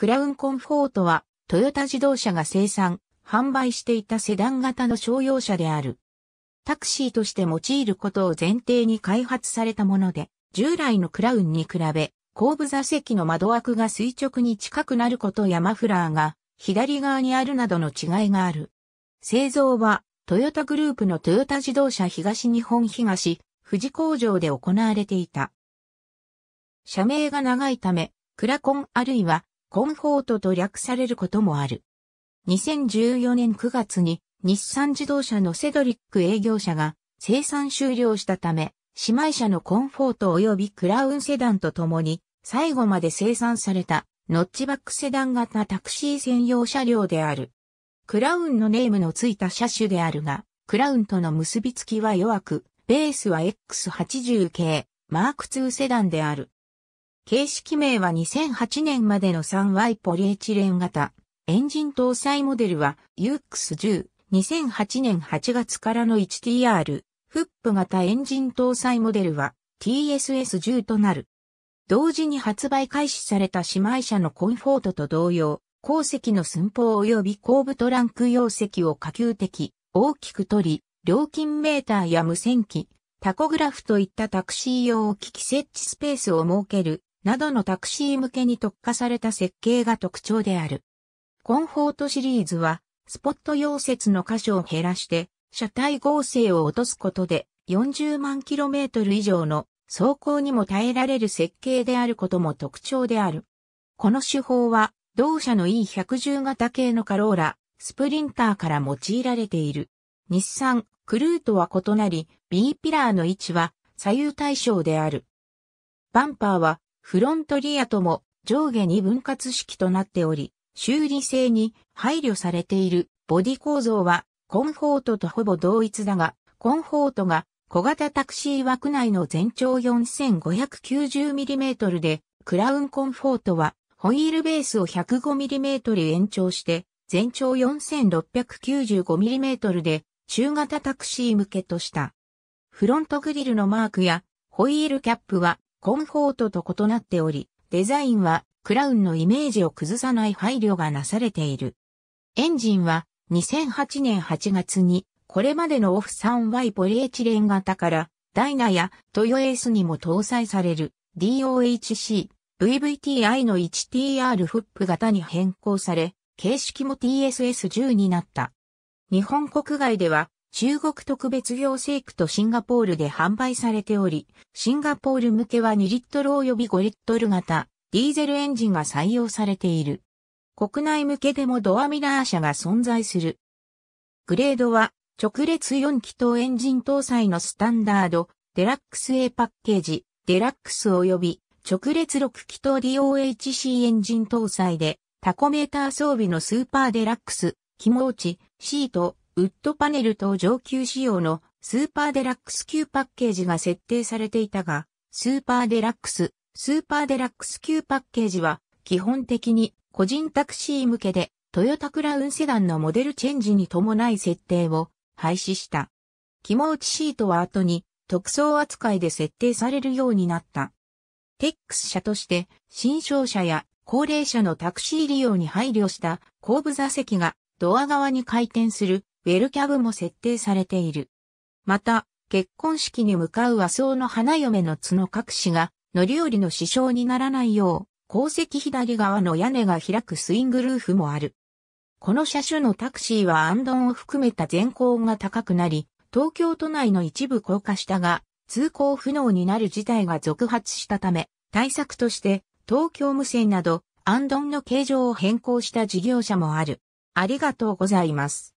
クラウンコンフォートは、トヨタ自動車が生産、販売していたセダン型の商用車である。タクシーとして用いることを前提に開発されたもので、従来のクラウンに比べ、後部座席の窓枠が垂直に近くなることやマフラーが左側にあるなどの違いがある。製造は、トヨタグループのトヨタ自動車東日本東、富士工場で行われていた。社名が長いため、クラコンあるいはコンフォートと略されることもある。2014年9月に日産自動車のセドリック営業車が生産終了したため、姉妹車のコンフォート及びクラウンセダンと共に最後まで生産されたノッチバックセダン型タクシー専用車両である。クラウンのネームのついた車種であるが、クラウンとの結びつきは弱く、ベースは X80 系マーク2セダンである。形式名は2008年までの 3Y ポリエチレン型。エンジン搭載モデルは UX10、2008年8月からの 1TR、フップ型エンジン搭載モデルは TSS10 となる。同時に発売開始された姉妹車のコンフォートと同様、後席の寸法及び後部トランク容積を可及的、大きく取り、料金メーターや無線機、タコグラフといったタクシー用機器設置スペースを設けるなどのタクシー向けに特化された設計が特徴である。コンフォートシリーズは、スポット溶接の箇所を減らして、車体合成を落とすことで、40万キロメートル以上の走行にも耐えられる設計であることも特徴である。この手法は、同社の E110 型系のカローラ、スプリンターから用いられている。日産、クルーとは異なり、B ピラーの位置は左右対称である。バンパーはフロントリアとも上下に分割式となっており、修理性に配慮されているボディ構造はコンフォートとほぼ同一だが、コンフォートが小型タクシー枠内の全長 4590mm で、クラウンコンフォートはホイールベースを 105mm 延長して全長 4695mm で中型タクシー向けとした。フロントグリルのマークやホイールキャップはコンフォートと異なっており、デザインはクラウンのイメージを崩さない配慮がなされている。エンジンは2008年8月にこれまでのオフ 3Y ポリエチレン型からダイナやトヨエースにも搭載される DOHC、VVTI の 1TR フップ型に変更され、形式も TSS10 になった。日本国外では中国特別行政区とシンガポールで販売されており、シンガポール向けは2リットル及び5リットル型ディーゼルエンジンが採用されている。国内向けでもドアミラー車が存在する。グレードは直列4気筒エンジン搭載のスタンダード、デラックス A パッケージ、デラックス及び直列6気筒 DOHC エンジン搭載でタコメーター装備のスーパーデラックス、肝落ち、シート、ウッドパネルと上級仕様のスーパーデラックス級パッケージが設定されていたが、スーパーデラックス、スーパーデラックス級パッケージは基本的に個人タクシー向けでトヨタクラウンセダンのモデルチェンジに伴い設定を廃止した。肝落ちシートは後に特装扱いで設定されるようになった。テックス車として新商社や高齢者のタクシー利用に配慮した後部座席がドア側に回転するウェルキャブも設定されている。また、結婚式に向かう和装の花嫁の角隠しが、乗り降りの支障にならないよう、後席左側の屋根が開くスイングルーフもある。この車種のタクシーはアンドンを含めた全高が高くなり、東京都内の一部高架下が通行不能になる事態が続発したため、対策として東京無線などアンドンの形状を変更した事業者もある。ありがとうございます。